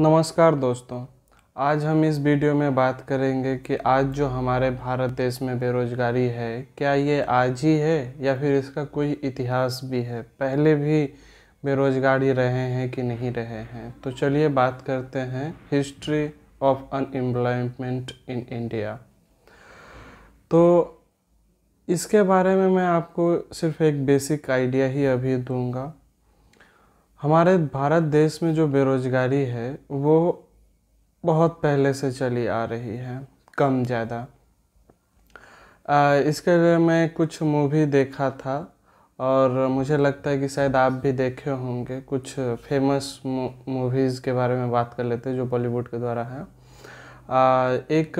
नमस्कार दोस्तों आज हम इस वीडियो में बात करेंगे कि आज जो हमारे भारत देश में बेरोज़गारी है क्या ये आज ही है या फिर इसका कोई इतिहास भी है पहले भी बेरोज़गारी रहे हैं कि नहीं रहे हैं तो चलिए बात करते हैं history of unemployment in India तो इसके बारे में मैं आपको सिर्फ एक बेसिक आइडिया ही अभी दूंगा हमारे भारत देश में जो बेरोज़गारी है वो बहुत पहले से चली आ रही है कम ज़्यादा इसके लिए मैं कुछ मूवी देखा था और मुझे लगता है कि शायद आप भी देखे होंगे कुछ फेमस मूवीज़ के बारे में बात कर लेते हैं जो बॉलीवुड के द्वारा है आ, एक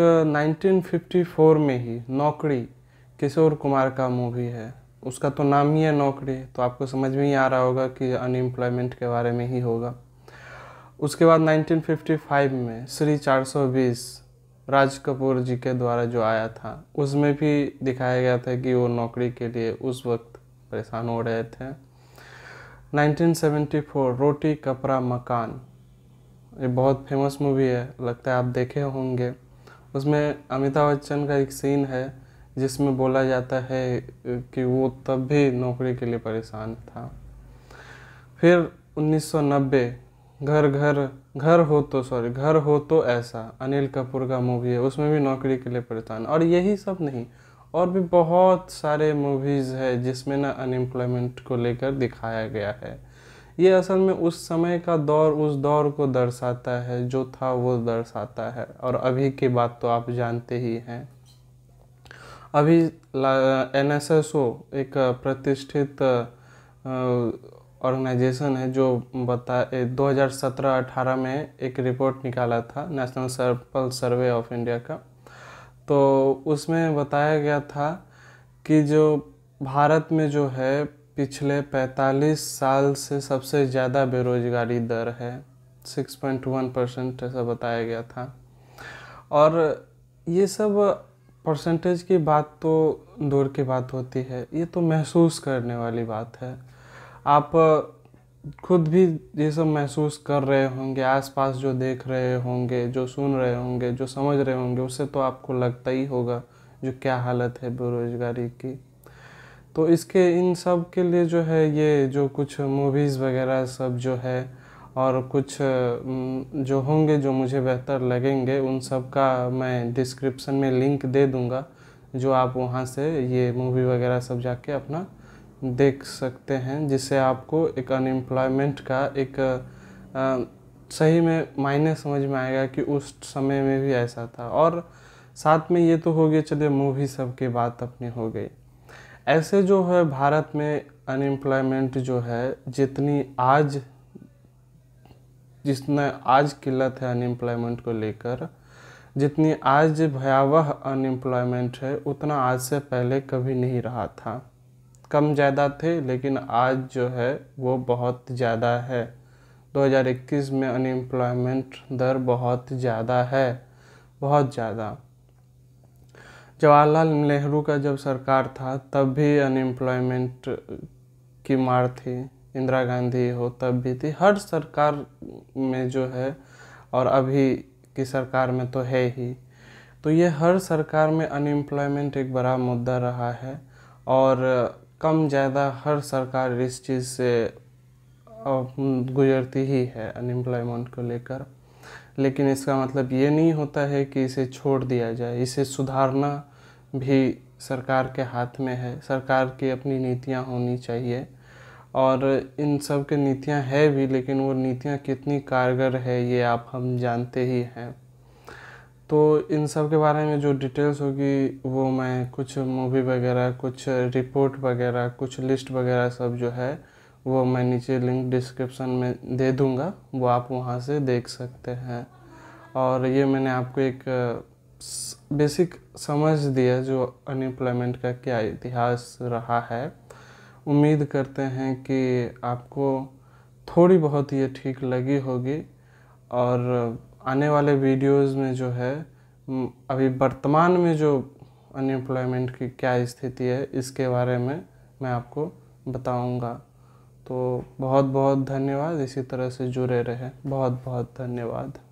1954 में ही नौकरी किशोर कुमार का मूवी है उसका तो नाम ही है नौकरी तो आपको समझ में ही आ रहा होगा कि अनएम्प्लॉयमेंट के बारे में ही होगा उसके बाद 1955 में श्री 420 राज कपूर जी के द्वारा जो आया था उसमें भी दिखाया गया था कि वो नौकरी के लिए उस वक्त परेशान हो रहे थे 1974 रोटी कपड़ा मकान ये बहुत फेमस मूवी है लगता है आप देखे होंगे उसमें अमिताभ बच्चन का एक सीन है जिसमें बोला जाता है कि वो तब भी नौकरी के लिए परेशान था फिर 1990 घर घर घर हो तो सॉरी घर हो तो ऐसा अनिल कपूर का मूवी है उसमें भी नौकरी के लिए परेशान और यही सब नहीं और भी बहुत सारे मूवीज़ है जिसमें ना अनएम्प्लॉयमेंट को लेकर दिखाया गया है ये असल में उस समय का दौर उस दौर को दर्शाता है जो था वो दर्शाता है और अभी की बात तो आप जानते ही हैं अभी एन एस एस ओ एक प्रतिष्ठित ऑर्गेनाइजेशन है जो बता 2017-18 में एक रिपोर्ट निकाला था national sample survey of India का तो उसमें बताया गया था कि जो भारत में जो है पिछले 45 साल से सबसे ज़्यादा बेरोजगारी दर है 6.1 परसेंट ऐसा बताया गया था और ये सब परसेंटेज की बात तो दूर की बात होती है ये तो महसूस करने वाली बात है आप खुद भी ये सब महसूस कर रहे होंगे आसपास जो देख रहे होंगे जो सुन रहे होंगे जो समझ रहे होंगे उससे तो आपको लगता ही होगा जो क्या हालत है बेरोज़गारी की तो इसके इन सब के लिए जो है ये जो कुछ मूवीज़ वगैरह सब जो है और कुछ जो होंगे जो मुझे बेहतर लगेंगे उन सब का मैं डिस्क्रिप्शन में लिंक दे दूँगा जो आप वहाँ से ये मूवी वगैरह सब जाके अपना देख सकते हैं जिससे आपको एक अनएम्प्लॉयमेंट का एक आ, सही में मायने समझ में आएगा कि उस समय में भी ऐसा था और साथ में ये तो हो गया चलिए मूवी सब की बात अपनी हो गई ऐसे जो है भारत में अनएम्प्लॉयमेंट जो है जितनी आज जिसने आज किल्लत है अनएम्प्लॉयमेंट को लेकर जितनी आज भयावह अनएम्प्लॉयमेंट है उतना आज से पहले कभी नहीं रहा था कम ज़्यादा थे लेकिन आज जो है वो बहुत ज़्यादा है 2021 में अनएम्प्लॉयमेंट दर बहुत ज़्यादा है बहुत ज़्यादा जवाहरलाल नेहरू का जब सरकार था तब भी अनएम्प्लॉयमेंट की मार थी इंदिरा गांधी हो तब भी थी हर सरकार में जो है और अभी की सरकार में तो है ही तो ये हर सरकार में अनएम्प्लॉयमेंट एक बड़ा मुद्दा रहा है और कम ज़्यादा हर सरकार इस चीज़ से गुजरती ही है अनएम्प्लॉयमेंट को लेकर लेकिन इसका मतलब ये नहीं होता है कि इसे छोड़ दिया जाए इसे सुधारना भी सरकार के हाथ में है सरकार की अपनी नीतियाँ होनी चाहिए और इन सब के नीतियाँ है भी लेकिन वो नीतियाँ कितनी कारगर है ये आप हम जानते ही हैं तो इन सब के बारे में जो डिटेल्स होगी वो मैं कुछ मूवी वगैरह कुछ रिपोर्ट वगैरह कुछ लिस्ट वगैरह सब जो है वो मैं नीचे लिंक डिस्क्रिप्शन में दे दूँगा वो आप वहाँ से देख सकते हैं और ये मैंने आपको एक बेसिक समझ दिया जो अनएम्प्लॉयमेंट का क्या इतिहास रहा है उम्मीद करते हैं कि आपको थोड़ी बहुत ये ठीक लगी होगी और आने वाले वीडियोस में जो है अभी वर्तमान में जो अनएम्प्लॉयमेंट की क्या स्थिति है इसके बारे में मैं आपको बताऊंगा तो बहुत बहुत धन्यवाद इसी तरह से जुड़े रहें बहुत बहुत धन्यवाद